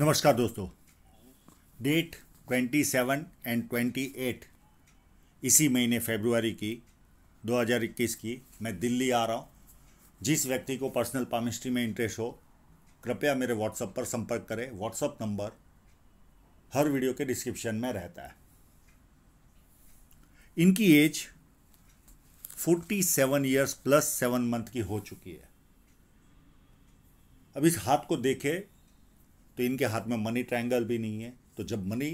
नमस्कार दोस्तों date 27 and 28 इसी महीने फरवरी की 2021 की मैं दिल्ली आ रहा हूँ जिस व्यक्ति को पर्सनल पामिस्ट्री में इंटरेस्ट हो कृपया मेरे व्हाट्सएप पर संपर्क करें व्हाट्सएप नंबर हर वीडियो के डिस्क्रिप्शन में रहता है इनकी age 47 years plus seven month की हो चुकी है अब इस हाथ को देखें तो इनके हाथ में मनी ट्रायंगल भी नहीं है तो जब मनी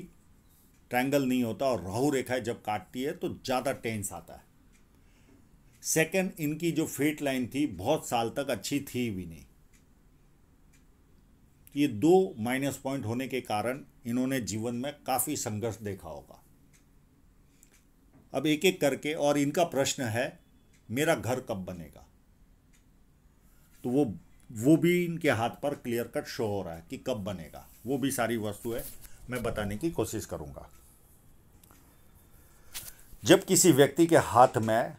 ट्रायंगल नहीं होता और राहु रेखा जब काटती है तो ज़्यादा टेंस आता है सेकंड इनकी जो फेट लाइन थी बहुत साल तक अच्छी थी भी नहीं ये दो माइनस पॉइंट होने के कारण इन्होंने जीवन में काफ़ी संघर्ष देखा होगा अब एक एक करके और इनका प्रश्न है मेरा घर कब बनेगा तो वो वो भी इनके हाथ पर क्लियर कट शो हो रहा है कि कब बनेगा वो भी सारी वस्तु है मैं बताने की कोशिश करूँगा जब किसी व्यक्ति के हाथ में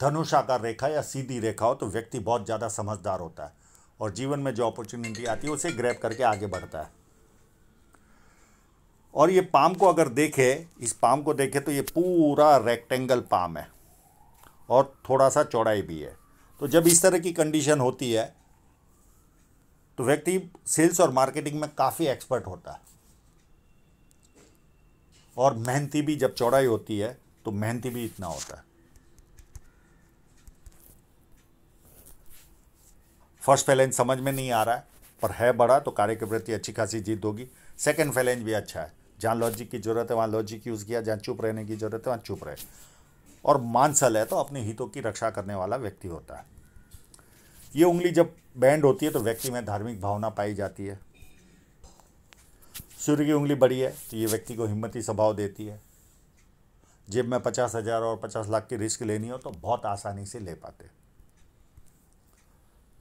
धनुषाकार रेखा या सीधी रेखा हो तो व्यक्ति बहुत ज़्यादा समझदार होता है और जीवन में जो अपॉर्चुनिटी आती है उसे ग्रैब करके आगे बढ़ता है और ये पाम को अगर देखे इस पाम को देखे तो ये पूरा रेक्टेंगल पाम है और थोड़ा सा चौड़ाई भी है तो जब इस तरह की कंडीशन होती है तो व्यक्ति सेल्स और मार्केटिंग में काफ़ी एक्सपर्ट होता है और मेहनती भी जब चौड़ाई होती है तो मेहनती भी इतना होता है फर्स्ट फैलेंज समझ में नहीं आ रहा है पर है बड़ा तो कार्य के प्रति अच्छी खासी जीत होगी सेकेंड फैलेंज भी अच्छा है जहाँ लॉजिक की जरूरत है वहाँ लॉजिक यूज़ किया जहाँ चुप रहने की जरूरत है वहाँ चुप रहे और मानसल है तो अपने हितों की रक्षा करने वाला व्यक्ति होता है ये उंगली जब बैंड होती है तो व्यक्ति में धार्मिक भावना पाई जाती है सूर्य की उंगली बड़ी है तो ये व्यक्ति को हिम्मती स्वभाव देती है जेब में पचास हज़ार और पचास लाख की रिस्क लेनी हो तो बहुत आसानी से ले पाते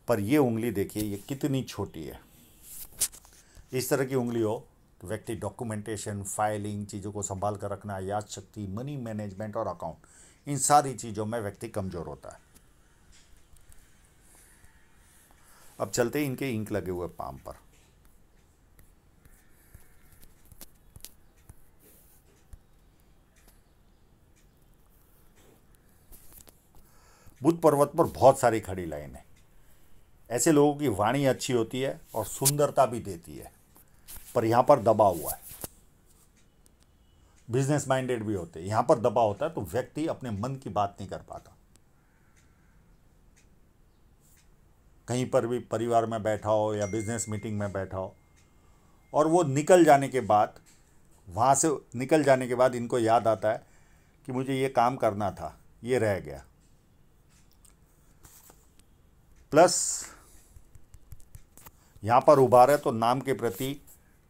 पर ये उंगली देखिए ये कितनी छोटी है इस तरह की उंगली हो तो व्यक्ति डॉक्यूमेंटेशन फाइलिंग चीज़ों को संभाल कर रखना याद शक्ति मनी मैनेजमेंट और अकाउंट इन सारी चीज़ों में व्यक्ति कमज़ोर होता है अब चलते इनके इंक लगे हुए पाम पर बुद्ध पर्वत पर बहुत सारी खड़ी लाइन है ऐसे लोगों की वाणी अच्छी होती है और सुंदरता भी देती है पर यहाँ पर दबा हुआ है बिजनेस माइंडेड भी होते हैं यहाँ पर दबाव होता है तो व्यक्ति अपने मन की बात नहीं कर पाता कहीं पर भी परिवार में बैठा हो या बिजनेस मीटिंग में बैठा हो और वो निकल जाने के बाद वहाँ से निकल जाने के बाद इनको याद आता है कि मुझे ये काम करना था ये रह गया प्लस यहाँ पर उभार है तो नाम के प्रति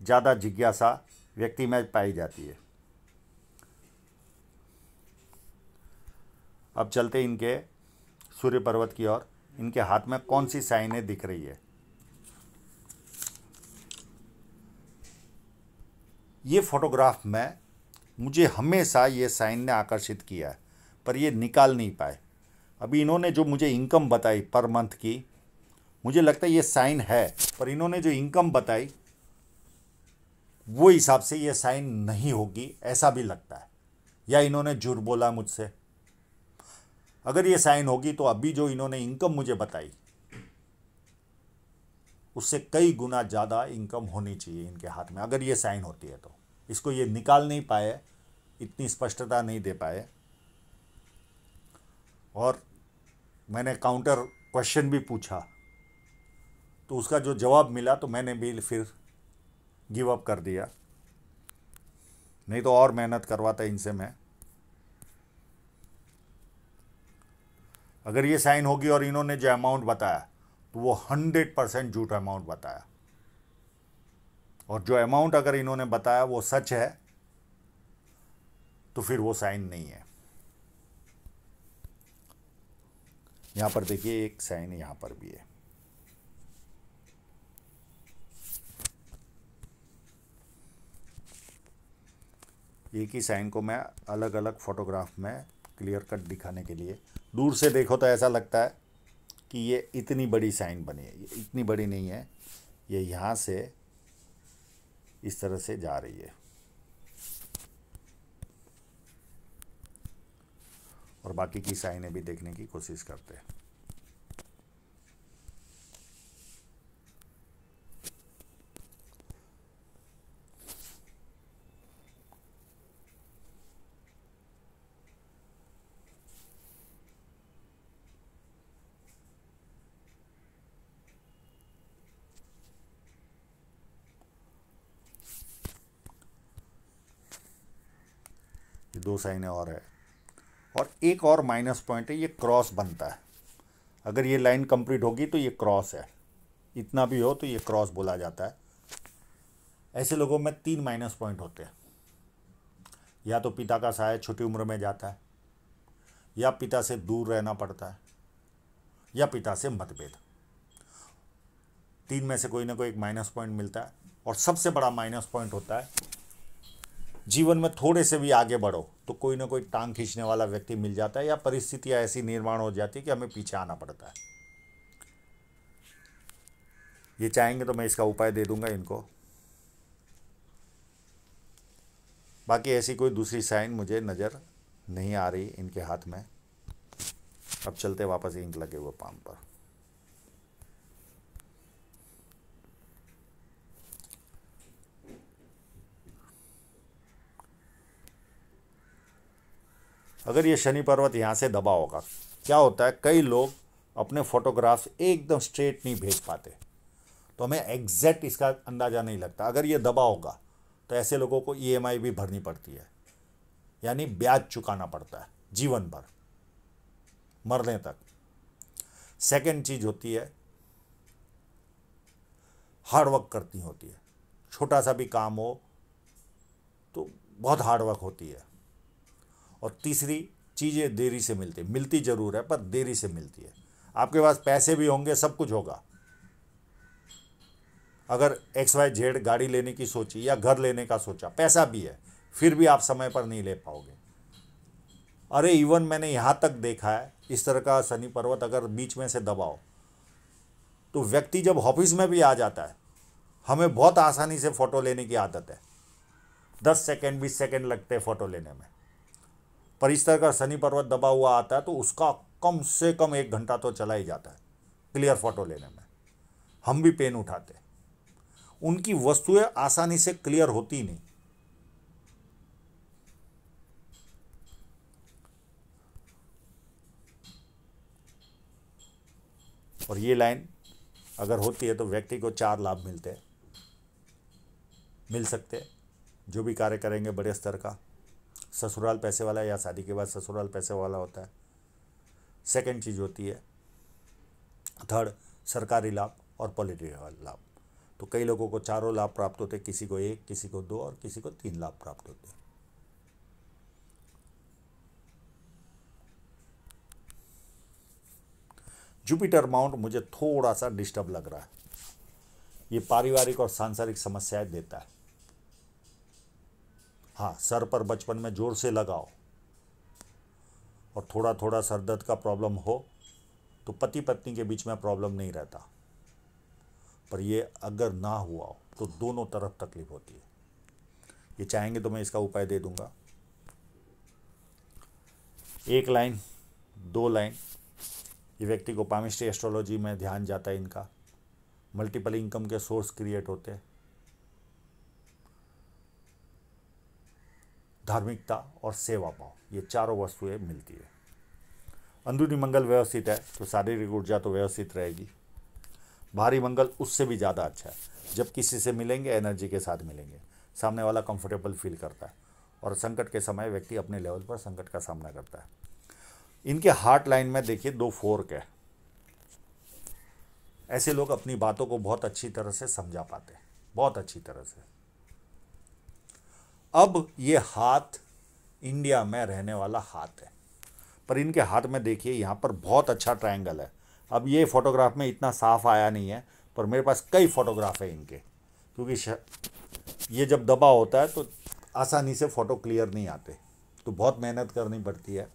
ज़्यादा जिज्ञासा व्यक्ति में पाई जाती है अब चलते इनके सूर्य पर्वत की ओर इनके हाथ में कौन सी साइनें दिख रही है ये फोटोग्राफ में मुझे हमेशा ये साइन ने आकर्षित किया पर ये निकाल नहीं पाए अभी इन्होंने जो मुझे इनकम बताई पर मंथ की मुझे लगता है ये साइन है पर इन्होंने जो इनकम बताई वो हिसाब से ये साइन नहीं होगी ऐसा भी लगता है या इन्होंने झूठ बोला मुझसे अगर ये साइन होगी तो अभी जो इन्होंने इनकम मुझे बताई उससे कई गुना ज़्यादा इनकम होनी चाहिए इनके हाथ में अगर ये साइन होती है तो इसको ये निकाल नहीं पाए इतनी स्पष्टता नहीं दे पाए और मैंने काउंटर क्वेश्चन भी पूछा तो उसका जो जवाब मिला तो मैंने भी फिर गिव अप कर दिया नहीं तो और मेहनत करवाता इनसे मैं अगर ये साइन होगी और इन्होंने जो अमाउंट बताया तो वो हंड्रेड परसेंट झूठ अमाउंट बताया और जो अमाउंट अगर इन्होंने बताया वो सच है तो फिर वो साइन नहीं है यहां पर देखिए एक साइन यहां पर भी है एक ही साइन को मैं अलग अलग फोटोग्राफ में क्लियर कट दिखाने के लिए दूर से देखो तो ऐसा लगता है कि ये इतनी बड़ी साइन बनी है ये इतनी बड़ी नहीं है ये यहाँ से इस तरह से जा रही है और बाकी की साइनें भी देखने की कोशिश करते हैं दो साइन और है और एक और माइनस पॉइंट है ये क्रॉस बनता है अगर ये लाइन कंप्लीट होगी तो ये क्रॉस है इतना भी हो तो ये क्रॉस बोला जाता है ऐसे लोगों में तीन माइनस पॉइंट होते हैं या तो पिता का सहाय छोटी उम्र में जाता है या पिता से दूर रहना पड़ता है या पिता से मतभेद तीन में से कोई ना कोई एक माइनस पॉइंट मिलता है और सबसे बड़ा माइनस पॉइंट होता है जीवन में थोड़े से भी आगे बढ़ो तो कोई ना कोई टांग खींचने वाला व्यक्ति मिल जाता है या परिस्थितियां ऐसी निर्माण हो जाती है कि हमें पीछे आना पड़ता है ये चाहेंगे तो मैं इसका उपाय दे दूंगा इनको बाकी ऐसी कोई दूसरी साइन मुझे नज़र नहीं आ रही इनके हाथ में अब चलते वापस इंक लगे हुए पाम पर अगर ये शनि पर्वत यहाँ से दबा होगा क्या होता है कई लोग अपने फोटोग्राफ्स एकदम स्ट्रेट नहीं भेज पाते तो हमें एग्जैक्ट इसका अंदाज़ा नहीं लगता अगर ये दबा होगा तो ऐसे लोगों को ई e भी भरनी पड़ती है यानी ब्याज चुकाना पड़ता है जीवन भर मरने तक सेकेंड चीज़ होती है हार्ड वर्क करती होती है छोटा सा भी काम हो तो बहुत हार्ड वर्क होती है और तीसरी चीज़ें देरी से मिलती मिलती ज़रूर है पर देरी से मिलती है आपके पास पैसे भी होंगे सब कुछ होगा अगर एक्स वाई जेड गाड़ी लेने की सोची या घर लेने का सोचा पैसा भी है फिर भी आप समय पर नहीं ले पाओगे अरे इवन मैंने यहाँ तक देखा है इस तरह का शनि पर्वत अगर बीच में से दबाओ तो व्यक्ति जब ऑफिस में भी आ जाता है हमें बहुत आसानी से फ़ोटो लेने की आदत है दस सेकेंड बीस सेकेंड लगते हैं फ़ोटो लेने में परिसर का शनि पर्वत दबा हुआ आता है तो उसका कम से कम एक घंटा तो चला ही जाता है क्लियर फोटो लेने में हम भी पेन उठाते उनकी वस्तुएं आसानी से क्लियर होती नहीं और ये लाइन अगर होती है तो व्यक्ति को चार लाभ मिलते हैं मिल सकते हैं जो भी कार्य करेंगे बड़े स्तर का ससुराल पैसे वाला या शादी के बाद ससुराल पैसे वाला होता है सेकेंड चीज़ होती है थर्ड सरकारी लाभ और पॉलिटिकल लाभ तो कई लोगों को चारों लाभ प्राप्त होते किसी को एक किसी को दो और किसी को तीन लाभ प्राप्त होते जुपिटर माउंट मुझे थोड़ा सा डिस्टर्ब लग रहा है ये पारिवारिक और सांसारिक समस्याएं देता है हाँ सर पर बचपन में ज़ोर से लगाओ और थोड़ा थोड़ा सर दर्द का प्रॉब्लम हो तो पति पत्नी के बीच में प्रॉब्लम नहीं रहता पर ये अगर ना हुआ हो तो दोनों तरफ तकलीफ होती है ये चाहेंगे तो मैं इसका उपाय दे दूंगा एक लाइन दो लाइन ये व्यक्ति को पामिस्ट्री एस्ट्रोलॉजी में ध्यान जाता है इनका मल्टीपल इनकम के सोर्स क्रिएट होते हैं धार्मिकता और सेवा भाव ये चारों वस्तुएं मिलती है अंदरूनी मंगल व्यवस्थित है तो शारीरिक ऊर्जा तो व्यवस्थित रहेगी भारी मंगल उससे भी ज़्यादा अच्छा है जब किसी से मिलेंगे एनर्जी के साथ मिलेंगे सामने वाला कंफर्टेबल फील करता है और संकट के समय व्यक्ति अपने लेवल पर संकट का सामना करता है इनके हार्ट लाइन में देखिए दो फोर्क है ऐसे लोग अपनी बातों को बहुत अच्छी तरह से समझा पाते हैं बहुत अच्छी तरह से अब ये हाथ इंडिया में रहने वाला हाथ है पर इनके हाथ में देखिए यहाँ पर बहुत अच्छा ट्रायंगल है अब ये फोटोग्राफ में इतना साफ आया नहीं है पर मेरे पास कई फोटोग्राफ है इनके क्योंकि ये जब दबा होता है तो आसानी से फ़ोटो क्लियर नहीं आते तो बहुत मेहनत करनी पड़ती है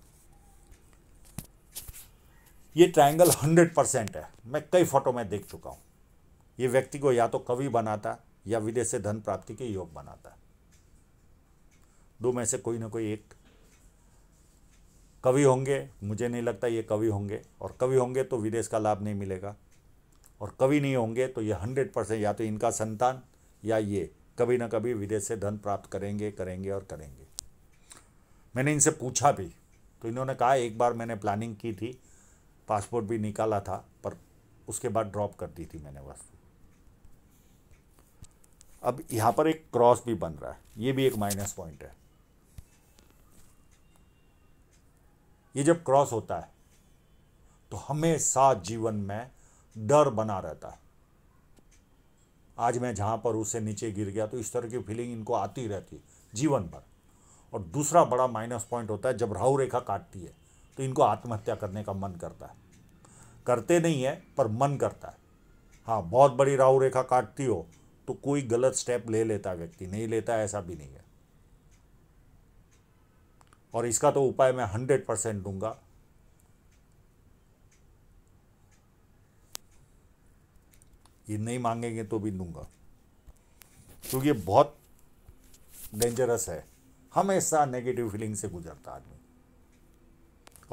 ये ट्रायंगल हंड्रेड परसेंट है मैं कई फ़ोटो में देख चुका हूँ ये व्यक्ति को या तो कवि बनाता या विदेश से धन प्राप्ति के योग बनाता दो में से कोई ना कोई एक कवि होंगे मुझे नहीं लगता ये कवि होंगे और कवि होंगे तो विदेश का लाभ नहीं मिलेगा और कवि नहीं होंगे तो ये हंड्रेड परसेंट या तो इनका संतान या ये कभी ना कभी विदेश से धन प्राप्त करेंगे करेंगे और करेंगे मैंने इनसे पूछा भी तो इन्होंने कहा एक बार मैंने प्लानिंग की थी पासपोर्ट भी निकाला था पर उसके बाद ड्रॉप कर दी थी मैंने वस्तु अब यहाँ पर एक क्रॉस भी बन रहा है ये भी एक माइनस पॉइंट है ये जब क्रॉस होता है तो हमेशा जीवन में डर बना रहता है आज मैं जहां पर उससे नीचे गिर गया तो इस तरह की फीलिंग इनको आती रहती है जीवन पर और दूसरा बड़ा माइनस पॉइंट होता है जब राहु रेखा काटती है तो इनको आत्महत्या करने का मन करता है करते नहीं है पर मन करता है हाँ बहुत बड़ी राहु रेखा काटती हो तो कोई गलत स्टेप ले लेता व्यक्ति नहीं लेता ऐसा भी नहीं है और इसका तो उपाय मैं हंड्रेड परसेंट दूंगा ये नहीं मांगेंगे तो भी दूंगा क्योंकि ये बहुत डेंजरस है हमेशा नेगेटिव फीलिंग से गुजरता आदमी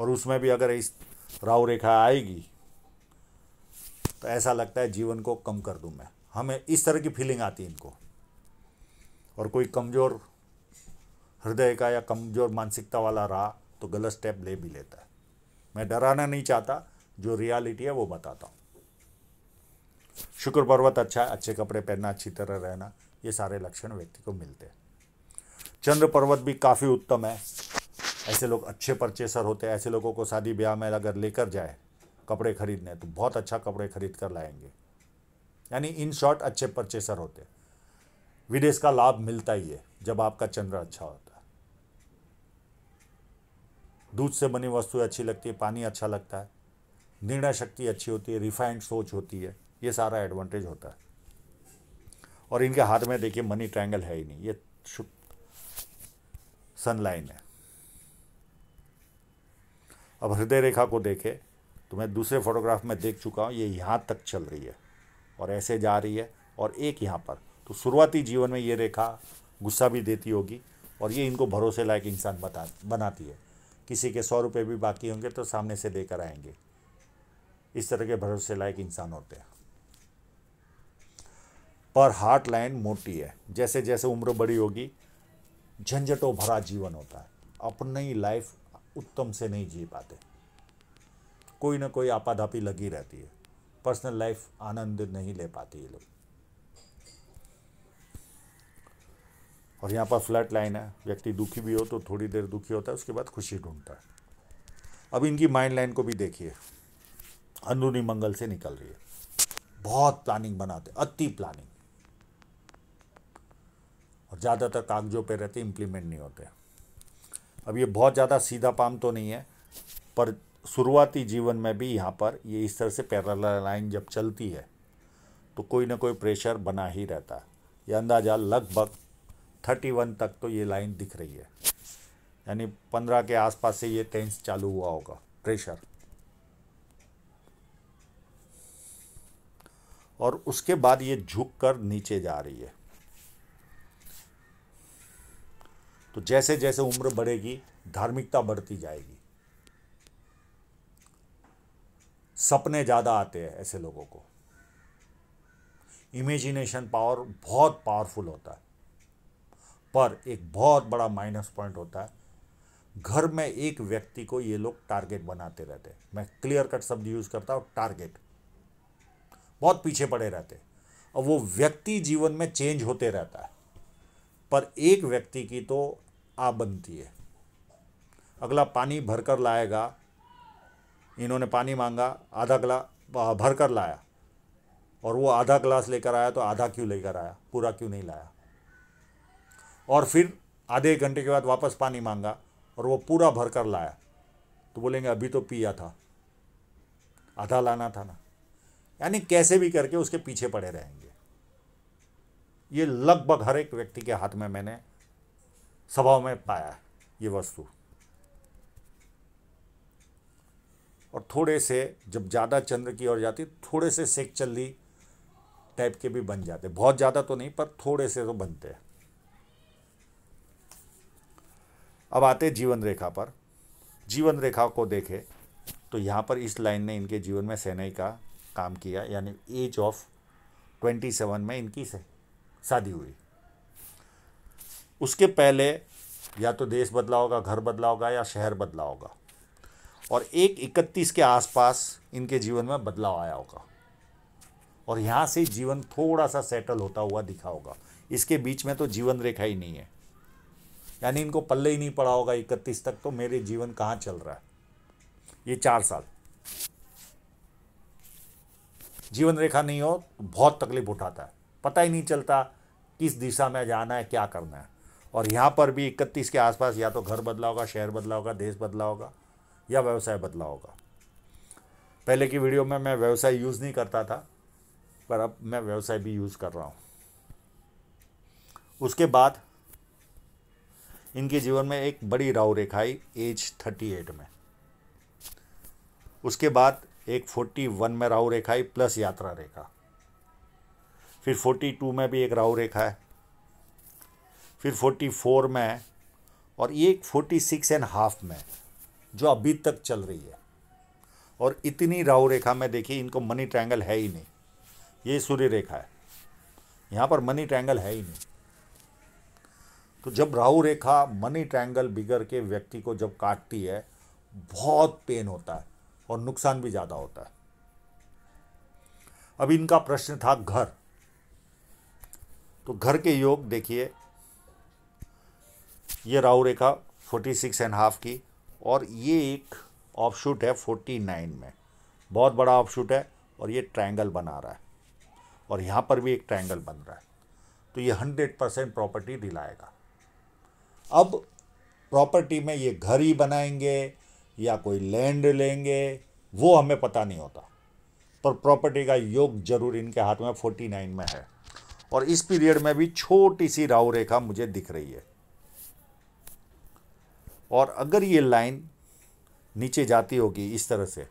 और उसमें भी अगर इस राव रेखा आएगी तो ऐसा लगता है जीवन को कम कर दूं मैं हमें इस तरह की फीलिंग आती है इनको और कोई कमज़ोर हृदय का या कमज़ोर मानसिकता वाला रहा तो गलत स्टेप ले भी लेता है मैं डराना नहीं चाहता जो रियलिटी है वो बताता हूँ शुक्र पर्वत अच्छा है अच्छे कपड़े पहनना अच्छी तरह रहना ये सारे लक्षण व्यक्ति को मिलते हैं चंद्र पर्वत भी काफ़ी उत्तम है ऐसे लोग अच्छे परचेसर होते हैं ऐसे लोगों को शादी ब्याह में अगर लेकर जाए कपड़े खरीदने तो बहुत अच्छा कपड़े खरीद कर लाएंगे यानी इन शॉर्ट अच्छे परचेसर होते विदेश का लाभ मिलता ही है जब आपका चंद्र अच्छा होता दूध से बनी वस्तुएं अच्छी लगती है पानी अच्छा लगता है निर्णय शक्ति अच्छी होती है रिफाइंड सोच होती है ये सारा एडवांटेज होता है और इनके हाथ में देखिए मनी ट्रायंगल है ही नहीं ये सनलाइन है अब हृदय रेखा को देखे तो मैं दूसरे फोटोग्राफ में देख चुका हूँ ये यहाँ तक चल रही है और ऐसे जा रही है और एक यहाँ पर तो शुरुआती जीवन में ये रेखा गुस्सा भी देती होगी और ये इनको भरोसे लायक इंसान बता बनाती है किसी के सौ रुपये भी बाकी होंगे तो सामने से देकर आएंगे इस तरह के भरोसे लायक इंसान होते हैं पर हार्ट लाइन मोटी है जैसे जैसे उम्र बड़ी होगी झंझटों भरा जीवन होता है अपनी लाइफ उत्तम से नहीं जी पाते कोई ना कोई आपाधापी लगी रहती है पर्सनल लाइफ आनंद नहीं ले पाती ये लोग और यहाँ पर फ्लैट लाइन है व्यक्ति दुखी भी हो तो थोड़ी देर दुखी होता है उसके बाद खुशी ढूंढता है अब इनकी माइंड लाइन को भी देखिए अंदरूनी मंगल से निकल रही है बहुत प्लानिंग बनाते अति प्लानिंग और ज़्यादातर कागजों पर रहते इम्प्लीमेंट नहीं होते अब ये बहुत ज़्यादा सीधा पाम तो नहीं है पर शुरुआती जीवन में भी यहाँ पर ये इस तरह से पैरल लाइन जब चलती है तो कोई ना कोई प्रेशर बना ही रहता है ये अंदाज़ा लगभग थर्टी वन तक तो ये लाइन दिख रही है यानी पंद्रह के आसपास से ये टेंस चालू हुआ होगा प्रेशर और उसके बाद ये झुक कर नीचे जा रही है तो जैसे जैसे उम्र बढ़ेगी धार्मिकता बढ़ती जाएगी सपने ज़्यादा आते हैं ऐसे लोगों को इमेजिनेशन पावर बहुत पावरफुल होता है पर एक बहुत बड़ा माइनस पॉइंट होता है घर में एक व्यक्ति को ये लोग टारगेट बनाते रहते हैं मैं क्लियर कट शब्द यूज़ करता हूँ टारगेट बहुत पीछे पड़े रहते और वो व्यक्ति जीवन में चेंज होते रहता है पर एक व्यक्ति की तो आ बनती है अगला पानी भर कर लाएगा इन्होंने पानी मांगा आधा गिला भर कर लाया और वो आधा ग्लास लेकर आया तो आधा क्यों लेकर आया पूरा क्यों नहीं लाया और फिर आधे एक घंटे के बाद वापस पानी मांगा और वो पूरा भर कर लाया तो बोलेंगे अभी तो पिया था आधा लाना था ना यानी कैसे भी करके उसके पीछे पड़े रहेंगे ये लगभग हर एक व्यक्ति के हाथ में मैंने स्वभाव में पाया ये वस्तु और थोड़े से जब ज़्यादा चंद्र की ओर जाती थोड़े से सेक चल्ली टाइप के भी बन जाते बहुत ज़्यादा तो नहीं पर थोड़े से तो बनते हैं अब आते जीवन रेखा पर जीवन रेखा को देखें तो यहाँ पर इस लाइन ने इनके जीवन में सेनाई का काम किया यानी एज ऑफ ट्वेंटी सेवन में इनकी से शादी हुई उसके पहले या तो देश बदला होगा घर बदला होगा या शहर बदला होगा और एक इकतीस के आसपास इनके जीवन में बदलाव आया होगा और यहाँ से जीवन थोड़ा सा सेटल होता हुआ दिखा होगा इसके बीच में तो जीवन रेखा ही नहीं है यानी इनको पल्ले ही नहीं पड़ा होगा इकतीस तक तो मेरे जीवन कहाँ चल रहा है ये चार साल जीवन रेखा नहीं हो तो बहुत तकलीफ उठाता है पता ही नहीं चलता किस दिशा में जाना है क्या करना है और यहाँ पर भी इकतीस के आसपास या तो घर बदला होगा शहर बदला होगा देश बदला होगा या व्यवसाय बदला होगा पहले की वीडियो में मैं व्यवसाय यूज़ नहीं करता था पर अब मैं व्यवसाय भी यूज़ कर रहा हूँ उसके बाद इनके जीवन में एक बड़ी राव रेखा आई एज थर्टी एट में उसके बाद एक फोर्टी वन में राहु रेखा आई प्लस यात्रा रेखा फिर फोर्टी टू में भी एक राहु रेखा है फिर फोर्टी फोर में और ये एक फोर्टी सिक्स एंड हाफ में जो अभी तक चल रही है और इतनी राहु रेखा में देखिए इनको मनी ट्रायंगल है ही नहीं ये सूर्य रेखा है यहाँ पर मनी ट्रायंगल है ही नहीं तो जब राहु रेखा मनी ट्रायंगल बिगर के व्यक्ति को जब काटती है बहुत पेन होता है और नुकसान भी ज़्यादा होता है अब इनका प्रश्न था घर तो घर के योग देखिए ये राहु रेखा फोर्टी सिक्स एंड हाफ की और ये एक ऑफशूट है फोर्टी नाइन में बहुत बड़ा ऑफशूट है और ये ट्रायंगल बना रहा है और यहाँ पर भी एक ट्रायंगल बन रहा है तो ये हंड्रेड परसेंट प्रॉपर्टी दिलाएगा अब प्रॉपर्टी में ये घर ही बनाएंगे या कोई लैंड लेंगे वो हमें पता नहीं होता पर प्रॉपर्टी का योग जरूर इनके हाथ में फोर्टी नाइन में है और इस पीरियड में भी छोटी सी राव रेखा मुझे दिख रही है और अगर ये लाइन नीचे जाती होगी इस तरह से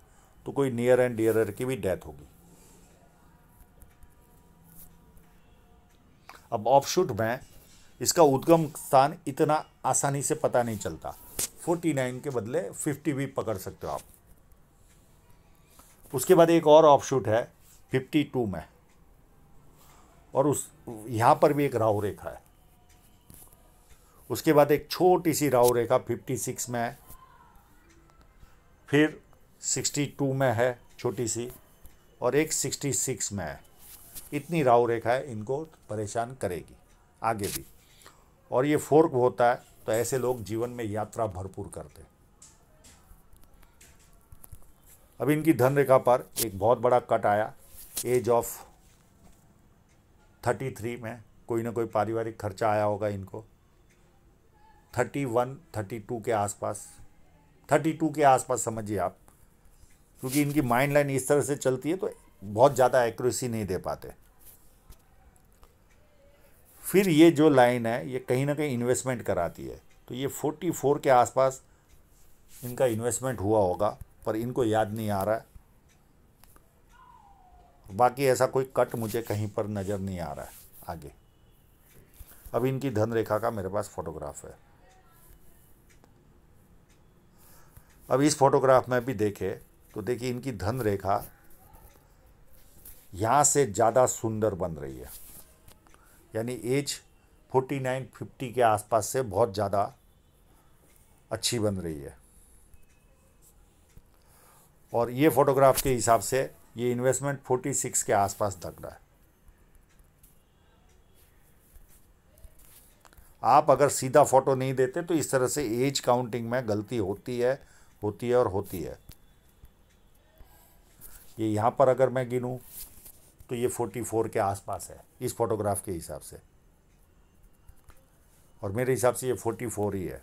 तो कोई नियर एंड डियर की भी डेथ होगी अब ऑफशूट में इसका उद्गम स्थान इतना आसानी से पता नहीं चलता फोर्टी नाइन के बदले फिफ्टी भी पकड़ सकते हो आप उसके बाद एक और ऑफशूट है फिफ्टी टू में और उस यहाँ पर भी एक राहु रेखा है उसके बाद एक छोटी सी राहु रेखा फिफ्टी सिक्स में है फिर सिक्सटी टू में है छोटी सी और एक सिक्सटी सिक्स में है इतनी राहु रेखा है इनको परेशान करेगी आगे भी और ये फोर्क होता है तो ऐसे लोग जीवन में यात्रा भरपूर करते अब इनकी धन रेखा पर एक बहुत बड़ा कट आया एज ऑफ थर्टी थ्री में कोई ना कोई पारिवारिक खर्चा आया होगा इनको थर्टी वन थर्टी टू के आसपास थर्टी टू के आसपास समझिए आप क्योंकि इनकी माइंड लाइन इस तरह से चलती है तो बहुत ज़्यादा एक्यूरेसी नहीं दे पाते फिर ये जो लाइन है ये कहीं ना कहीं इन्वेस्टमेंट कराती है तो ये 44 के आसपास इनका इन्वेस्टमेंट हुआ होगा पर इनको याद नहीं आ रहा है बाकी ऐसा कोई कट मुझे कहीं पर नज़र नहीं आ रहा है आगे अब इनकी धन रेखा का मेरे पास फोटोग्राफ है अब इस फोटोग्राफ में भी देखे तो देखिए इनकी धन रेखा यहाँ से ज़्यादा सुंदर बन रही है यानी एज 49 50 के आसपास से बहुत ज़्यादा अच्छी बन रही है और ये फोटोग्राफ के हिसाब से ये इन्वेस्टमेंट 46 के आसपास तक रहा है आप अगर सीधा फोटो नहीं देते तो इस तरह से एज काउंटिंग में गलती होती है होती है और होती है ये यहाँ पर अगर मैं गिनूँ तो ये 44 के आसपास है इस फोटोग्राफ के हिसाब से और मेरे हिसाब से ये 44 ही है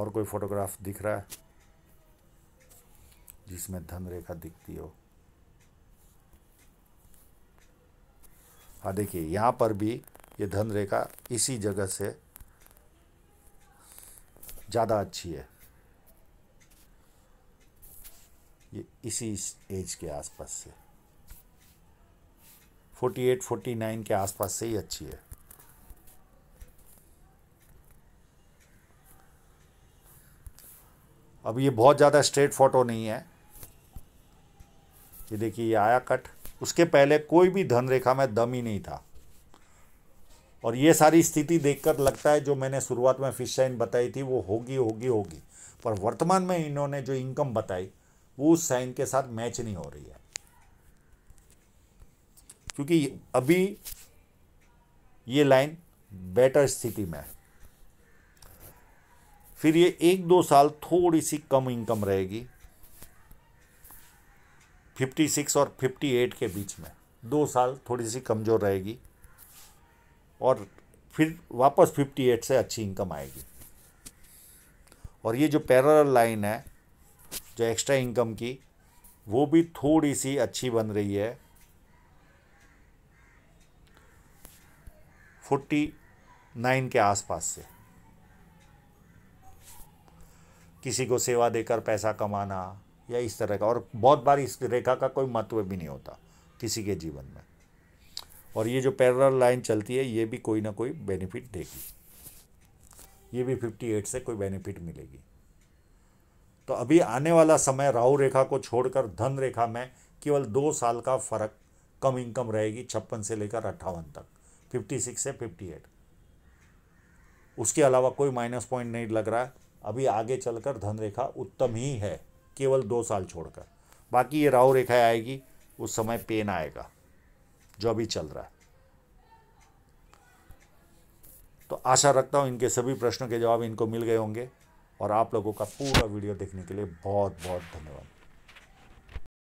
और कोई फोटोग्राफ दिख रहा है जिसमें धन रेखा दिखती हो हाँ देखिए यहाँ पर भी ये धन रेखा इसी जगह से ज़्यादा अच्छी है ये इसी एज के आसपास से 48 49 के आसपास से ही अच्छी है अब ये बहुत ज़्यादा स्ट्रेट फोटो नहीं है ये देखिए ये आया कट उसके पहले कोई भी धन रेखा में दम ही नहीं था और ये सारी स्थिति देखकर लगता है जो मैंने शुरुआत में फिश साइन बताई थी वो होगी होगी होगी पर वर्तमान में इन्होंने जो इनकम बताई वो उस साइन के साथ मैच नहीं हो रही है क्योंकि अभी ये लाइन बेटर स्थिति में है फिर ये एक दो साल थोड़ी सी कम इनकम रहेगी 56 और 58 के बीच में दो साल थोड़ी सी कमज़ोर रहेगी और फिर वापस 58 से अच्छी इनकम आएगी और ये जो पैरल लाइन है जो एक्स्ट्रा इनकम की वो भी थोड़ी सी अच्छी बन रही है फोर्टी नाइन के आसपास से किसी को सेवा देकर पैसा कमाना या इस तरह का और बहुत बार इस रेखा का कोई महत्व भी नहीं होता किसी के जीवन में और ये जो पैरल लाइन चलती है ये भी कोई ना कोई बेनिफिट देगी ये भी फिफ्टी एट से कोई बेनिफिट मिलेगी तो अभी आने वाला समय राहु रेखा को छोड़कर धन रेखा में केवल दो साल का फर्क कम इनकम रहेगी छप्पन से लेकर अट्ठावन तक फिफ्टी सिक्स से फिफ्टी एट उसके अलावा कोई माइनस पॉइंट नहीं लग रहा है अभी आगे चलकर धन रेखा उत्तम ही है केवल दो साल छोड़कर बाकी ये राहु रेखा आएगी उस समय पेन आएगा जो अभी चल रहा है तो आशा रखता हूँ इनके सभी प्रश्नों के जवाब इनको मिल गए होंगे और आप लोगों का पूरा वीडियो देखने के लिए बहुत बहुत धन्यवाद